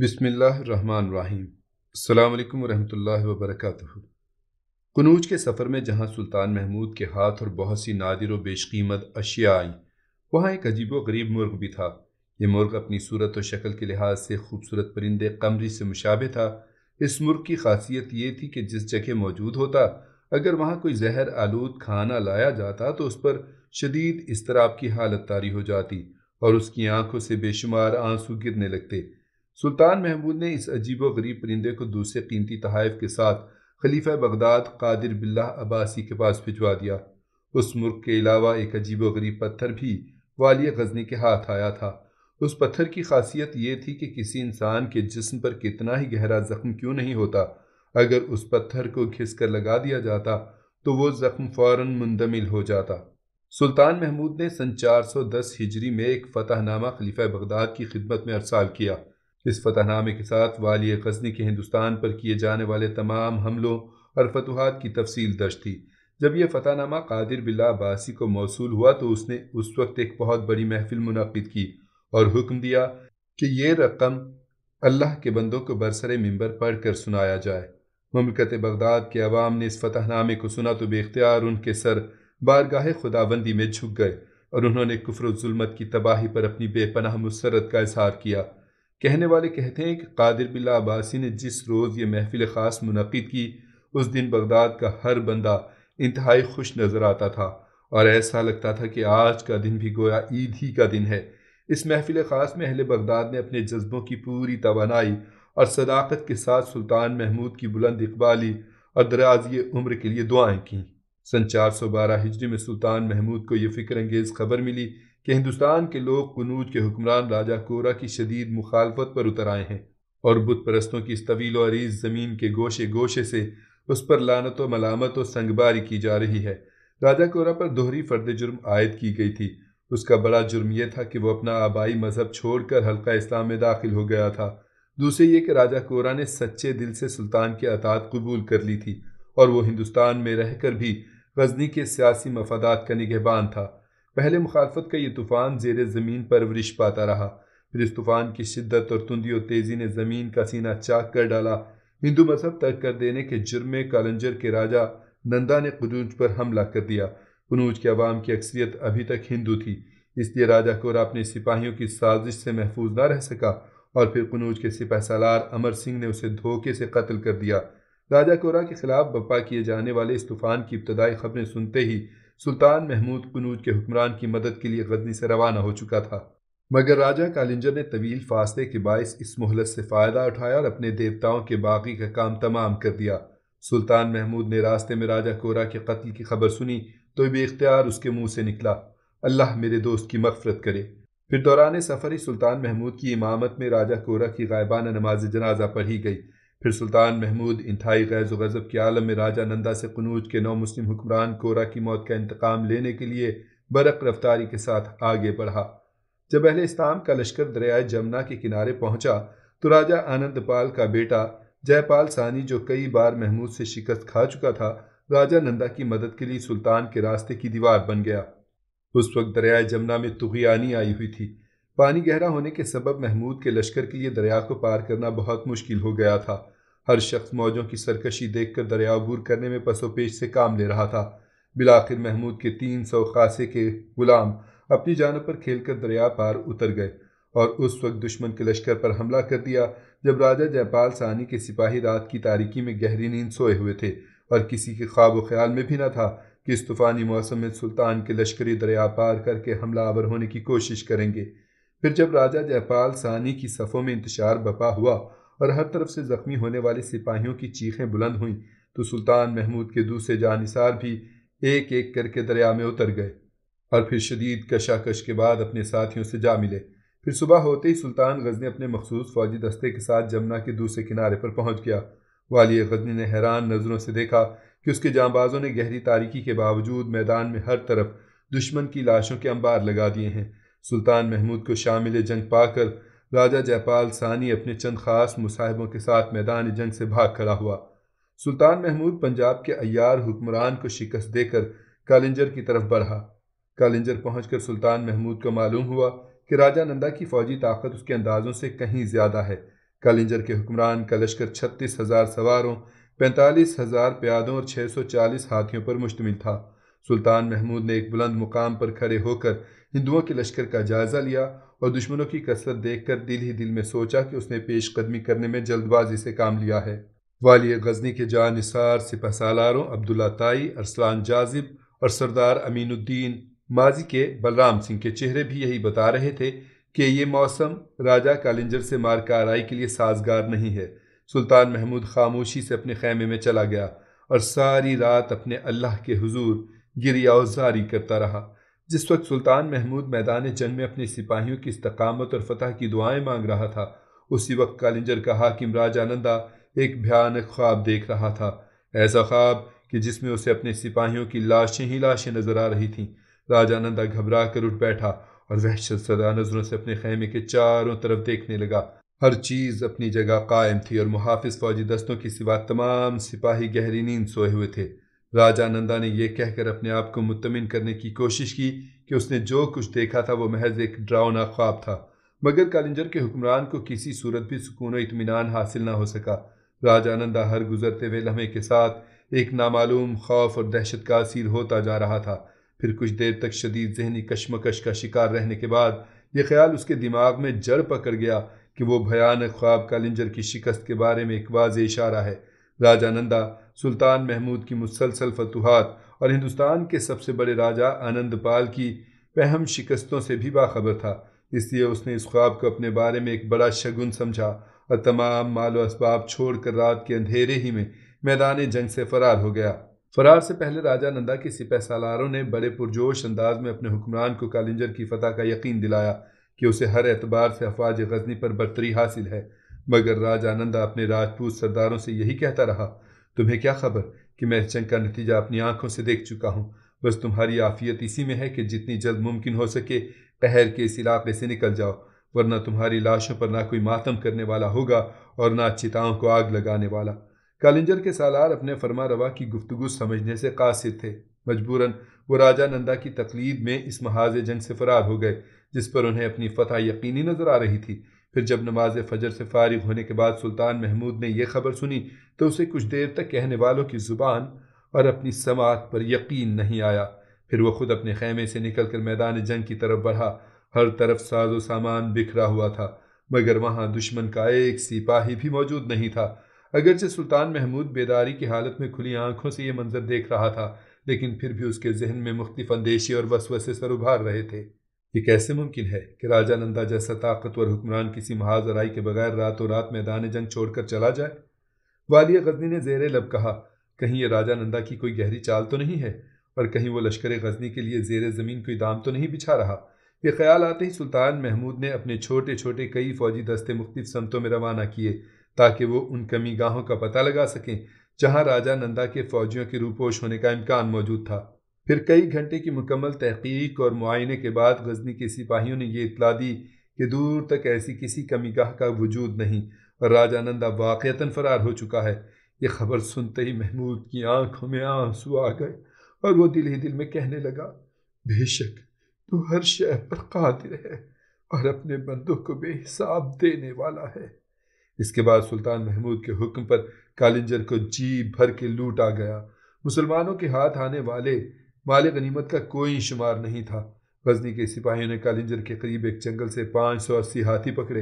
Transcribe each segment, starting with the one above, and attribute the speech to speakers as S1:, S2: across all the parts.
S1: बसमीम अल्लाम वरक कनूज के सफ़र में जहाँ सुल्तान महमूद के हाथ और बहुत सी नादिर व बेशकीमत अशिया आई वहाँ एक अजीब व गरीब मुर्ग भी था ये मुर्ग अपनी सूरत और शक्ल के लिहाज से खूबसूरत परिंदे कमरी से मुशाबे था इस मुर्ग की खासियत ये थी कि जिस जगह मौजूद होता अगर वहाँ कोई जहर आलूद खाना लाया जाता तो उस पर शदीद इस तरह की हालत तारी हो जाती और उसकी आंखों से बेशुमार आंसू गिरने लगते सुल्तान महमूद ने इस अजीब व गरीब परिंदे को दूसरे कीमती तहाइफ के साथ खलीफा बगदाद कादिर बिल्ला अब्बासी के पास भिजवा दिया उस मुर्ग के अलावा एक अजीब व गरीब पत्थर भी वाली गजनी के हाथ आया था उस पत्थर की खासियत ये थी कि किसी इंसान के जिस्म पर कितना ही गहरा जख्म क्यों नहीं होता अगर उस पत्थर को घिस कर लगा दिया जाता तो वो जख्म फ़ौर मुंदमिल हो जाता सुल्तान महमूद ने सन चार सौ दस हिजरी में एक फ़तहनामा खलीफा बगदाद की खिदमत में अरसाल किया इस फतहनामे के साथ वाली गजनी के हिंदुस्तान पर किए जाने वाले तमाम हमलों और फतुहात की तफसील दर्ज थी जब यह फ़तहनामा कादिर बिल्ला अब्बासी को मौसू हुआ तो उसने उस वक्त एक बहुत बड़ी महफिल मुनद की और हुक्म दिया कि ये रकम अल्लाह के बंदों को बरसर मंबर पढ़ कर सुनाया जाए ममलकत बगदाद के अवाम ने इस फतहनामे को सुना तो बेख्तियार उनके सर बारगाह खुदाबंदी में झुक गए और उन्होंने कुफर जुलमत की तबाही पर अपनी बेपनाह मुसरत का इजहार किया कहने वाले कहते हैं कि कादिर बिल्ला आबासी ने जिस रोज़ ये महफिल ख़ास मुनद की उस दिन बगदाद का हर बंदा इंतहाई खुश नज़र आता था और ऐसा लगता था कि आज का दिन भी गोया ईद ही का दिन है इस महफिल ख़ास में अहल बगदाद ने अपने जज्बों की पूरी तोानाई और सदाकत के साथ सुल्तान महमूद की बुलंद इकबाली और दराजी उम्र के लिए दुआएं की सन चार सौ बारह हिजरी में सुल्तान महमूद को ये फ़िक्र अंगेज़ खबर मिली कि हिंदुस्तान के लोग कनूज के हुक्मरान राजा कोरा की शदीद मुखालफत पर उतर आए हैं और बुत परस्तों की इस तवील और अरीज ज़मीन के गोशे गोशे से उस पर लानत व मलामत और संगबारी की जा रही है राजा कोरा पर दोहरी फर्द जुर्म आयद की गई थी उसका बड़ा जुर्म यह था कि वह अपना आबाई मज़हब छोड़कर हल्का इस्लाम में दाखिल हो गया था दूसरे ये कि राजा कोरा ने सच्चे दिल से सुल्तान के अतात कबूल कर ली थी और वह हिंदुस्तान में रहकर भी गजनी के सियासी मफादात का निगहबान था पहले मुखालफत का ये तूफ़ान जेर ज़मीन पर वरिश पाता रहा फिर इस तूफ़ान की शिद्दत और तुंदी और तेज़ी ने ज़मीन का सीना चाक कर डाला हिंदू मजहब तर्क कर देने के जुर्मे कालंजर के राजा नंदा ने कनूज पर हमला कर दिया कनूज के अवाम की अक्सरियत अभी तक हिंदू थी इसलिए राजा कोरा अपने सिपाहियों की साजिश से महफूज ना रह सका और फिर कनूज के सिपह सालार अमर सिंह ने उसे धोखे से कत्ल कर दिया राजा कोरा के खिलाफ बपा किए जाने वाले इस तूफ़ान की इब्तदाई खबरें सुनते ही सुल्तान महमूद कनूज के हुक्मरान की मदद के लिए गजनी से रवाना हो चुका था मगर राजा कालिंजर ने तवील फासले के बायस इस मोहलत से फ़ायदा उठाया और अपने देवताओं के बागी का काम तमाम कर दिया सुल्तान महमूद ने रास्ते में राजा कोरा के कत्ल की खबर सुनी तो भी इख्तियार उसके मुंह से निकला अल्लाह मेरे दोस्त की मफफरत करे फिर दौरान सफरी सुल्तान महमूद की इमामत में राजा कोरा की गायबाना नमाज जनाजा पढ़ी गई फिर सुल्तान महमूद इंतहाई गैज़ गज़ब के आलम में राजा नंदा से कनूज के नौ मुस्लिम हुक्मरान कोरा की मौत का इंतकाम लेने के लिए बरक रफ्तारी के साथ आगे बढ़ा जब अहल इस्लाम का लश्कर दरियाए जमुना के किनारे पहुंचा तो राजा आनंदपाल का बेटा जयपाल सानी जो कई बार महमूद से शिकस्त खा चुका था राजा नंदा की मदद के लिए सुल्तान के रास्ते की दीवार बन गया उस वक्त दरियाए जमुना में तुगियानी आई हुई थी पानी गहरा होने के सबब महमूद के लश्कर के लिए दरिया को पार करना बहुत मुश्किल हो गया था हर शख्स मौजों की सरकशी देखकर दरिया अबूर करने में पसोपेश से काम ले रहा था बिलाखिर महमूद के तीन सौ खासे के गुलाम अपनी जान पर खेलकर दरिया पार उतर गए और उस वक्त दुश्मन के लश्कर पर हमला कर दिया जब राजा जयपाल सानी के सिपाही रात की तारीकी में गहरी नींद सोए हुए थे और किसी के ख्वाब ख्याल में भी न था कि इस तूफ़ानी मौसम में सुल्तान के लश्करी दरिया पार करके हमला आवर होने की कोशिश करेंगे फिर जब राजा जयपाल सानी की सफ़ों में इंतजार बपा हुआ और हर तरफ से ज़ख्मी होने वाले सिपाहियों की चीखें बुलंद हुईं तो सुल्तान महमूद के दूसरे जानिसार भी एक एक करके दरिया में उतर गए और फिर शदीद कशाकश के बाद अपने साथियों से जा मिले फिर सुबह होते ही सुल्तान गजनी अपने मखसूस फौजी दस्ते के साथ जमुना के दूसरे किनारे पर पहुंच गया वाली गजनी ने हैरान नज़रों से देखा कि उसके जांबाजों ने गहरी तारीकी के बावजूद मैदान में हर तरफ दुश्मन की लाशों के अंबार लगा दिए हैं सुल्तान महमूद को शामिल जंग पाकर राजा जयपाल सानी अपने चंद खास मुसाहिबों के साथ मैदान जंग से भाग खड़ा हुआ सुल्तान महमूद पंजाब के अयार हुक्मरान को शिकस्त देकर कालिंजर की तरफ बढ़ा कालिंजर पहुंचकर सुल्तान महमूद को मालूम हुआ कि राजा नंदा की फौजी ताकत उसके अंदाजों से कहीं ज़्यादा है कालिंजर के हुक्मरान का लश्कर छत्तीस हज़ार सवारों पैंतालीस हज़ार प्यादों और छः सौ चालीस हाथियों पर मुश्तमिल था सुल्तान महमूद ने एक बुलंद मुकाम पर खड़े होकर हिंदुओं के लश्कर का जायजा लिया और दुश्मनों की कसरत देखकर दिल ही दिल में सोचा कि उसने पेश कदमी करने में जल्दबाजी से काम लिया है वाली गजनी के निसार सिपा सालारों अब्दुल्ला ताई अरसलान जाजिब और सरदार अमीनुद्दीन माजी के बलराम सिंह के चेहरे भी यही बता रहे थे कि ये मौसम राजा कालिंजर से मार मारकाराई के लिए साजगार नहीं है सुल्तान महमूद खामोशी से अपने खैमे में चला गया और सारी रात अपने अल्लाह के हुजूर गिरियाजारी करता रहा जिस वक्त सुल्तान महमूद मैदान जंग में अपने सिपाहियों की इस्तकामत और फतह की दुआएं मांग रहा था उसी वक्त कालिंजर का हाकिम राज आनंदा एक भयानक ख्वाब देख रहा था ऐसा ख्वाब कि जिसमें उसे अपने सिपाहियों की लाशें ही लाशें नजर आ रही थीं राजानंदा घबरा कर उठ बैठा और वहशत सदा नजरों से अपने खेमे के चारों तरफ देखने लगा हर चीज़ अपनी जगह कायम थी और मुहाफिज फौजी दस्तों के सिवा तमाम सिपाही गहरी नींद सोए हुए थे राजा नंदा ने यह कह कहकर अपने आप को मुतमिन करने की कोशिश की कि उसने जो कुछ देखा था वो महज एक ड्राउना ख्वाब था मगर कालिंजर के हुक्मरान को किसी सूरत भी सुकून इतमान हासिल ना हो सका राजा नंदा हर गुजरते हुए लम्हे के साथ एक नामालूम खौफ और दहशत का असर होता जा रहा था फिर कुछ देर तक शदीद जहनी कशमकश का शिकार रहने के बाद यह ख्याल उसके दिमाग में जड़ पकड़ गया कि वो भयानक ख्वाब कालिंजर की शिकस्त के बारे में एक वाज इशारा है राजा नंदा सुल्तान महमूद की मुसलसल फतूहत और हिंदुस्तान के सबसे बड़े राजा आनंदपाल की वहम शिकस्तों से भी बाखबर था इसलिए उसने इस ख्वाब को अपने बारे में एक बड़ा शगुन समझा और तमाम मालो इसबाब छोड़ कर रात के अंधेरे ही में मैदान जंग से फरार हो गया फरार से पहले राजा नंदा के सिपह सालारों ने बड़े पुरजोश अंदाज में अपने हुक्मरान को कालिंजर की फतह का यकीन दिलाया कि उसे हर एतबार से अफवाज गजनी पर बरतरी हासिल है मगर राजा नंदा अपने राजपूत सरदारों से यही कहता रहा तुम्हें क्या खबर कि मैं जंग का नतीजा अपनी आंखों से देख चुका हूँ बस तुम्हारी आफियत इसी में है कि जितनी जल्द मुमकिन हो सके पहर के इस इलाके से निकल जाओ वरना तुम्हारी लाशों पर ना कोई मातम करने वाला होगा और ना चिताओं को आग लगाने वाला कालिंजर के सालार अपने फरमा रवा की गुफ्तगु समझने से कासिर थे मजबूरन वो राजा नंदा की तकलीद में इस महाज जंग से फरार हो गए जिस पर उन्हें अपनी फतह यकीनी नजर आ रही थी फिर जब नमाज फजर से फारिग होने के बाद सुल्तान महमूद ने यह खबर सुनी तो उसे कुछ देर तक कहने वालों की ज़ुबान और अपनी समात पर यकीन नहीं आया फिर वह खुद अपने खेमे से निकल कर मैदान जंग की तरफ बढ़ा हर तरफ साजो सामान बिखरा हुआ था मगर वहाँ दुश्मन का एक सिपाही भी मौजूद नहीं था अगरचे सुल्तान महमूद बेदारी की हालत में खुली आंखों से ये मंजर देख रहा था लेकिन फिर भी उसके जहन में मुख्तफ अंदेशी और वसवसे सर उभार रहे थे ये कैसे मुमकिन है कि राजा नंदा जैसा ताकतवर हुक्मरान किसी महाज लड़ाई के बगैर रातों रात मैदान जंग छोड़कर चला जाए वालिया गजनी ने जेर लब कहा कहीं ये राजा नंदा की कोई गहरी चाल तो नहीं है और कहीं वो लश्कर गजनी के लिए जेर ज़मीन कोई दाम तो नहीं बिछा रहा ये ख्याल आते ही सुल्तान महमूद ने अपने छोटे छोटे कई फौजी दस्ते मुख्तफ समतों में रवाना किए ताकि वो उन कमी गाहों का पता लगा सकें जहाँ राजा नंदा के फौजियों के रूपोश होने का इम्कान मौजूद था फिर कई घंटे की मुकम्मल तहकीक और मुआयने के बाद गजनी के सिपाहियों ने यह इतला दी कि दूर तक ऐसी किसी कमीगाह का वजूद नहीं और राजानंदा वाक़ता फरार हो चुका है ये खबर सुनते ही महमूद की आंखों में आंसू आ गए और वो दिल ही दिल में कहने लगा बेशक तू तो हर शह पर कादिर है और अपने बंदों को बेहिसाब देने वाला है इसके बाद सुल्तान महमूद के हुक्म पर कालिंजर को जी भर के लूट आ गया मुसलमानों के हाथ आने वाले माल गनीमत का कोई शुमार नहीं था गजनी के सिपाहियों ने कालिंजर के करीब एक जंगल से पाँच सौ अस्सी हाथी पकड़े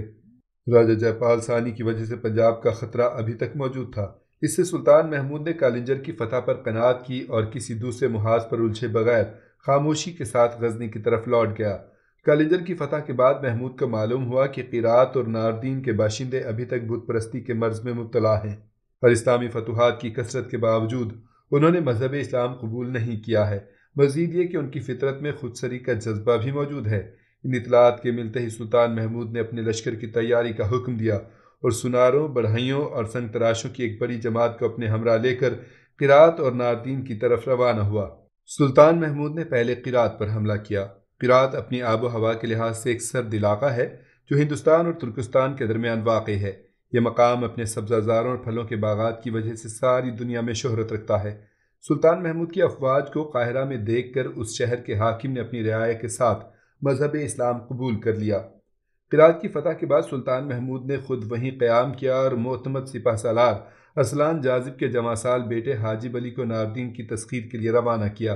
S1: राजा जयपाल सानी की वजह से पंजाब का खतरा अभी तक मौजूद था इससे सुल्तान महमूद ने कालिंजर की फतह पर कनात की और किसी दूसरे मुहाज पर उलझे बगैर खामोशी के साथ गजनी की तरफ लौट गया कालिंजर की फतह के बाद महमूद को मालूम हुआ कि किरात और नारदीन के बाशिंदे अभी तक बुत के मर्ज में मुबतला हैं और इस्लामी फतूहत की कसरत के बावजूद उन्होंने मज़हब इस्लाम कबूल नहीं किया है मजीद ये कि उनकी फितरत में खुदसरी का जज्बा भी मौजूद है इन इतलात के मिलते ही सुल्तान महमूद ने अपने लश्कर की तैयारी का हुक्म दिया और सुनारों बढ़ाइयों और संग तराशों की एक बड़ी जमात को अपने हमरा लेकर किरात और नारदीन की तरफ रवाना हुआ सुल्तान महमूद ने पहले किरात पर हमला किया किरात अपनी आबो हवा के लिहाज से एक सर्द इलाका है जो हिंदुस्तान और तुर्कस्तान के दरमियान वाक़ है यह मकाम अपने सब्जाजारों और फलों के बागात की वजह से सारी दुनिया में शोहरत रखता है सुल्तान महमूद की अफवाज को काहरा में देख कर उस शहर के हाकिम ने अपनी रियाया के साथ मजहब इस्लाम कबूल कर लिया किरात की फ़तह के बाद सुल्तान महमूद ने खुद वहीं क़्याम किया और मोहतमद सिपा सलार असलान जाजिब के जमासाल बेटे हाजिब अली को नारदीन की तस्खीर के लिए रवाना किया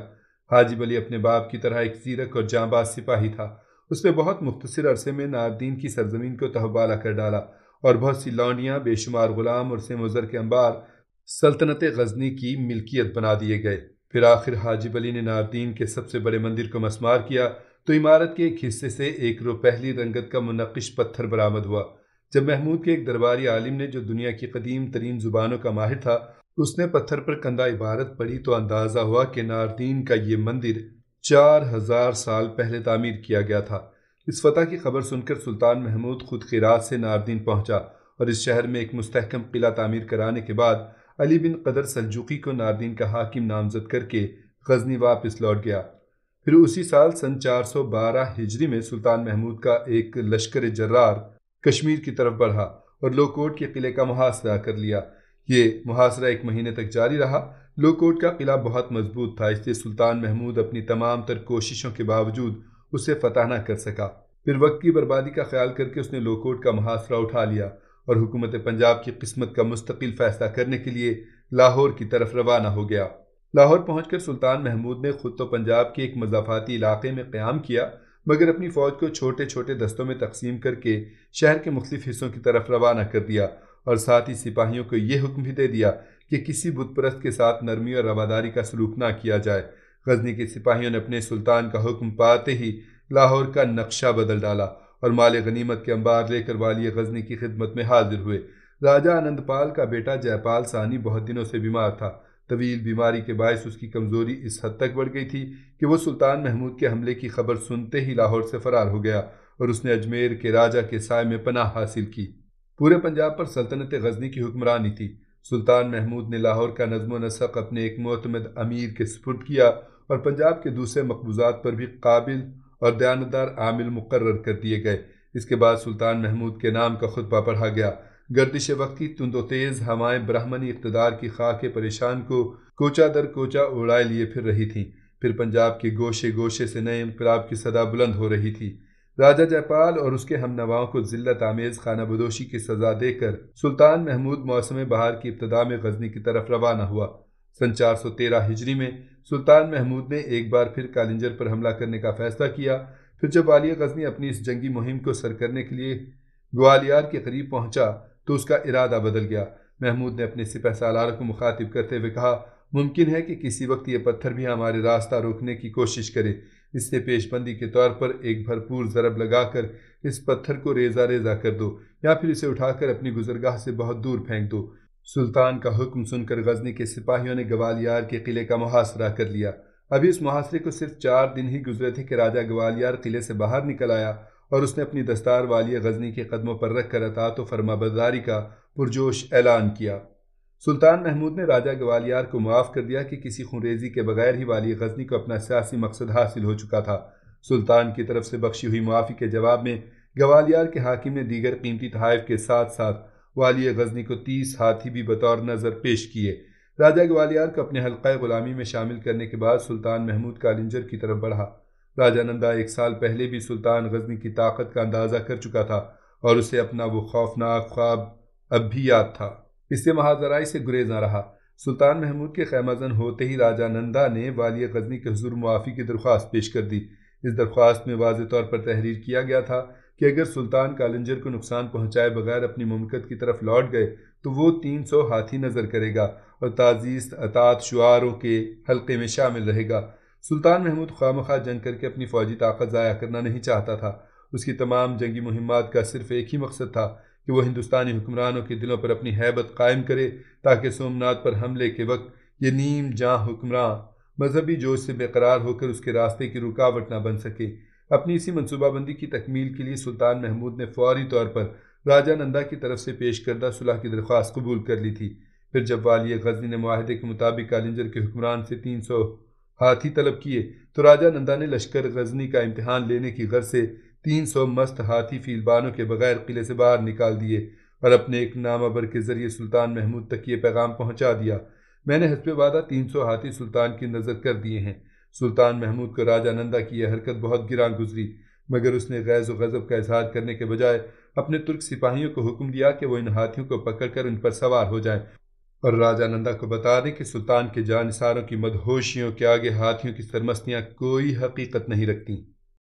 S1: हाजिब अली अपने बाप की तरह एक सीरक और जाँबाज सिपाही था उसने बहुत मुख्तर अरसे में नारदीन की सरजमीन को तहबाला कर डाला और बहुत सी लौंडियाँ बेशुमार गुलाम और सेमोज़र के अंबार सल्तनत गजनी की मिल्कियत बना दिए गए फिर आखिर हाजिब अली ने नारदीन के सबसे बड़े मंदिर को मसमार किया तो इमारत के एक हिस्से से एक पहली रंगत का मुनक़श पत्थर बरामद हुआ जब महमूद के एक दरबारी आलिम ने जो दुनिया की कदीम तरीन ज़ुबानों का माहिर था उसने पत्थर पर कंधा इबारत पढ़ी तो अंदाज़ा हुआ कि नारदीन का ये मंदिर चार हज़ार साल पहले तामीर किया गया था इस फतह की खबर सुनकर सुल्तान महमूद खुद खिराज से नारदीन पहुंचा और इस शहर में एक मुस्तकम किला तामीर कराने के बाद अली बिन कदर सलजुकी को नारदीन का हाकिम नामजद करके गजनी वापस लौट गया फिर उसी साल सन 412 हिजरी में सुल्तान महमूद का एक लश्कर जर्रार कश्मीर की तरफ बढ़ा और लोकोट के किले का मुहासरा कर लिया ये मुहासरा एक महीने तक जारी रहा लोकोट का किला बहुत मजबूत था इसलिए सुल्तान महमूद अपनी तमाम तर कोशिशों के बावजूद उसे फतह ना कर सका फिर वक्त की बर्बादी का ख्याल करके उसने लोकोट का मुहासरा उठा लिया और हुकूमत पंजाब की किस्मत का मुस्तकिल फैसला करने के लिए लाहौर की तरफ रवाना हो गया लाहौर पहुंचकर सुल्तान महमूद ने खुद तो पंजाब के एक मजाफाती इलाके में क्याम किया मगर अपनी फ़ौज को छोटे छोटे दस्तों में तकसीम करके शहर के मुख्तफ हिस्सों की तरफ रवाना कर दिया और साथ ही सिपाहियों को यह हुक्म भी दे दिया कि किसी बुतप्रस्त के साथ नरमी और रवादारी का सलूक ना किया जाए गजनी के सिपाहियों ने अपने सुल्तान का हुक्म पाते ही लाहौर का नक्शा बदल डाला और माल गनीमत के अंबार लेकर वाली गजनी की खिदमत में हाजिर हुए राजा आनंदपाल का बेटा जयपाल सानी बहुत दिनों से बीमार था तवील बीमारी के बायस उसकी कमज़ोरी इस हद तक बढ़ गई थी कि वो सुल्तान महमूद के हमले की खबर सुनते ही लाहौर से फरार हो गया और उसने अजमेर के राजा के साय में पनाह हासिल की पूरे पंजाब पर सल्तनत गजनी की हुक्मरानी थी सुल्तान महमूद ने लाहौर का नजमो नसक अपने एक मोतमद अमीर के सुपुर्द किया और पंजाब के दूसरे मकबूजात पर भी काबिल और दयानदार आमिल मुकर कर दिए गए इसके बाद सुल्तान महमूद के नाम का खुतबा पढ़ा गया गर्दिश वक्त की तुंदो तेज़ हवाएं ब्राह्मणी इकतदार की खाक परेशान को कोचा दर कोचा उड़ाए लिए फिर रही थी फिर पंजाब के गोशे गोशे से नए इनकलाब की सदा बुलंद हो रही थी राजा जयपाल और उसके हमनवाओं को जिल्लत आमेज खाना बदोशी की सजा देकर सुल्तान महमूद मौसम बहार की इब्तदा में गजनी की तरफ रवाना हुआ सन 413 हिजरी में सुल्तान महमूद ने एक बार फिर कालिंजर पर हमला करने का फैसला किया फिर जब वालिया गजनी अपनी इस जंगी मुहिम को सर करने के लिए ग्वालियर के करीब पहुंचा तो उसका इरादा बदल गया महमूद ने अपने सिपह सालार को मुखातिब करते हुए कहा मुमकिन है कि किसी वक्त ये पत्थर भी हमारे रास्ता रोकने की कोशिश करे इससे पेशबंदी के तौर पर एक भरपूर ज़रब लगाकर इस पत्थर को रेजा रेजा कर दो या फिर इसे उठाकर अपनी गुजरगाह से बहुत दूर फेंक दो सुल्तान का हुक्म सुनकर गजनी के सिपाहियों ने ग्वालियर के किले का मुहासरा कर लिया अभी इस मुहासरे को सिर्फ चार दिन ही गुजरे थे कि राजा ग्वालियर किले से बाहर निकल आया और उसने अपनी दस्तार वाली गजनी के कदमों पर रख कर अता तो फरमाबरदारी का पुरजोश ऐलान किया सुल्तान महमूद ने राजा ग्वालियर को माफ़ कर दिया कि किसी खुरेजी के बगैर ही वाली गजनी को अपना सियासी मकसद हासिल हो चुका था सुल्तान की तरफ से बख्शी हुई मुआफ़ी के जवाब में ग्वालियर के हाकिम ने दीगर कीमती तहाइफ के साथ साथ वाली गजनी को तीस हाथी भी बतौर नज़र पेश किए राजा ग्वालियर को अपने हल्का ग़ुलामी में शामिल करने के बाद सुल्तान महमूद कालिंजर की तरफ बढ़ा राजा नंदा एक साल पहले भी सुल्तान गजनी की ताकत का अंदाज़ा कर चुका था और उसे अपना वो खौफनाक ख्वाब अब भी याद था इससे महाजराई से गुरेज ना रहा सुल्तान महमूद के खैमाजन होते ही राजा नंदा ने वाली गजनी के हजूर मुआफ़ी की दरख्वास्त पेश कर दी इस दरख्वास्त में वाज तौर पर तहरीर किया गया था कि अगर सुल्तान कालिंजर को नुकसान पहुंचाए बगैर अपनी ममलकत की तरफ लौट गए तो वो तीन सौ हाथी नज़र करेगा और ताजीज़ अतात शुआरों के हल्के में शामिल रहेगा सुल्तान महमूद खाम खा जंग करके अपनी फ़ौजी ताकत ज़ाया करना नहीं चाहता था उसकी तमाम जंगी मुहिम का सिर्फ एक ही मकसद था कि वह हिंदुस्तानी हुक्मरानों के दिलों पर अपनी हैबत कायम करे ताकि सोमनाथ पर हमले के वक्त ये नीम जहाँ हुक्मरान मजहबी जोश से बेकरार होकर उसके रास्ते की रुकावट ना बन सके अपनी इसी मनसूबाबंदी की तकमील के लिए सुल्तान महमूद ने फौरी तौर पर राजा नंदा की तरफ से पेश करदा सुलह की दरख्वास्त कबूल कर ली थी फिर जब वाली गजनी ने माहदे के मुताबिक कालिंजर के हुक्मरान से तीन सौ हाथी तलब किए तो राजा नंदा ने लश्कर गजनी का इम्तहान लेने की गर्ज से तीन सौ मस्त हाथी फीलबानों के बगैर किले से बाहर निकाल दिए और अपने एक नामाबर के ज़रिए सुल्तान महमूद तक ये पैगाम पहुँचा दिया मैंने हसबे वादा तीन सौ हाथी सुल्तान की नज़र कर दिए हैं सुल्तान महमूद को राजा नंदा की यह हरकत बहुत गिरा गुजरी मगर उसने गैज़ व गज़ब का इजहार करने के बजाय अपने तुर्क सिपाहियों को हुक्म दिया कि वो इन हाथियों को पकड़कर उन पर सवार हो जाएं और राजा नंदा को बता दें कि सुल्तान के जानसारों की मदहोशियों के आगे हाथियों की सरमस्तियाँ कोई हकीकत नहीं रखती